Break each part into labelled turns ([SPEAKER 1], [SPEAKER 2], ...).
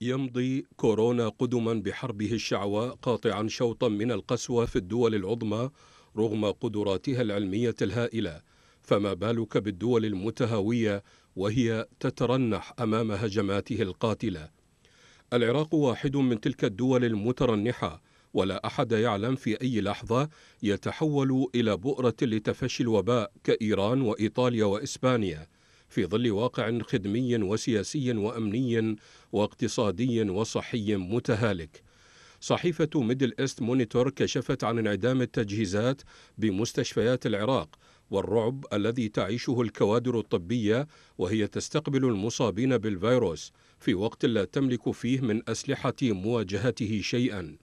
[SPEAKER 1] يمضي كورونا قدما بحربه الشعواء قاطعا شوطا من القسوة في الدول العظمى رغم قدراتها العلمية الهائلة فما بالك بالدول المتهاوية وهي تترنح أمام هجماته القاتلة العراق واحد من تلك الدول المترنحة ولا أحد يعلم في أي لحظة يتحول إلى بؤرة لتفشي الوباء كإيران وإيطاليا وإسبانيا في ظل واقع خدمي وسياسي وامني واقتصادي وصحي متهالك صحيفة ميدل إيست مونيتور كشفت عن انعدام التجهيزات بمستشفيات العراق والرعب الذي تعيشه الكوادر الطبية وهي تستقبل المصابين بالفيروس في وقت لا تملك فيه من أسلحة مواجهته شيئا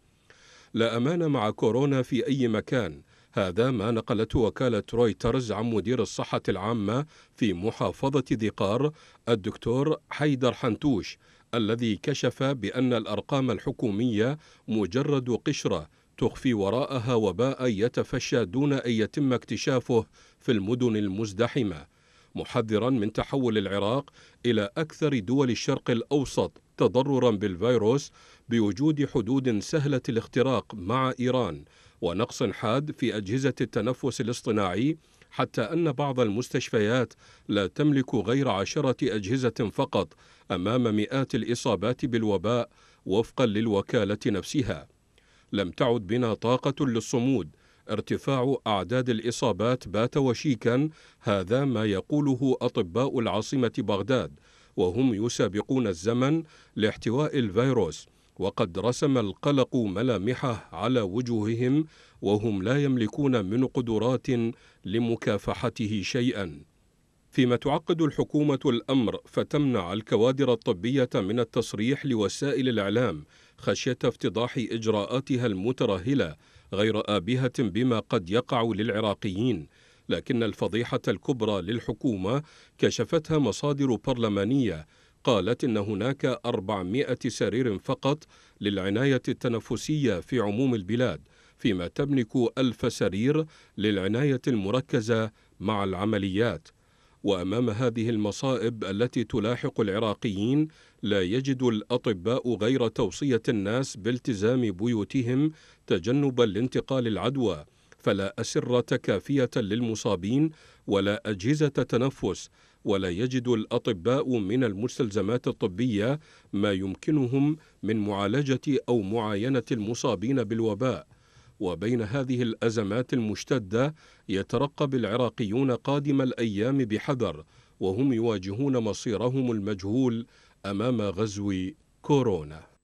[SPEAKER 1] لا أمان مع كورونا في أي مكان هذا ما نقلته وكالة رويترز عن مدير الصحة العامة في محافظة ذي قار الدكتور حيدر حنتوش الذي كشف بأن الأرقام الحكومية مجرد قشرة تخفي وراءها وباء يتفشى دون أن يتم اكتشافه في المدن المزدحمة محذرا من تحول العراق إلى أكثر دول الشرق الأوسط تضررا بالفيروس بوجود حدود سهلة الاختراق مع إيران ونقص حاد في أجهزة التنفس الاصطناعي حتى أن بعض المستشفيات لا تملك غير عشرة أجهزة فقط أمام مئات الإصابات بالوباء وفقا للوكالة نفسها لم تعد بنا طاقة للصمود ارتفاع أعداد الإصابات بات وشيكا هذا ما يقوله أطباء العاصمة بغداد وهم يسابقون الزمن لاحتواء الفيروس وقد رسم القلق ملامحه على وجوههم وهم لا يملكون من قدرات لمكافحته شيئا فيما تعقد الحكومة الأمر فتمنع الكوادر الطبية من التصريح لوسائل الإعلام خشية افتضاح إجراءاتها المترهلة غير آبهة بما قد يقع للعراقيين لكن الفضيحة الكبرى للحكومة كشفتها مصادر برلمانية قالت إن هناك 400 سرير فقط للعناية التنفسية في عموم البلاد فيما تملك ألف سرير للعناية المركزة مع العمليات وأمام هذه المصائب التي تلاحق العراقيين لا يجد الأطباء غير توصية الناس بالتزام بيوتهم تجنبا لانتقال العدوى فلا أسرة كافية للمصابين ولا أجهزة تنفس ولا يجد الأطباء من المستلزمات الطبية ما يمكنهم من معالجة أو معاينة المصابين بالوباء وبين هذه الأزمات المشتدة يترقب العراقيون قادم الأيام بحذر وهم يواجهون مصيرهم المجهول أمام غزو كورونا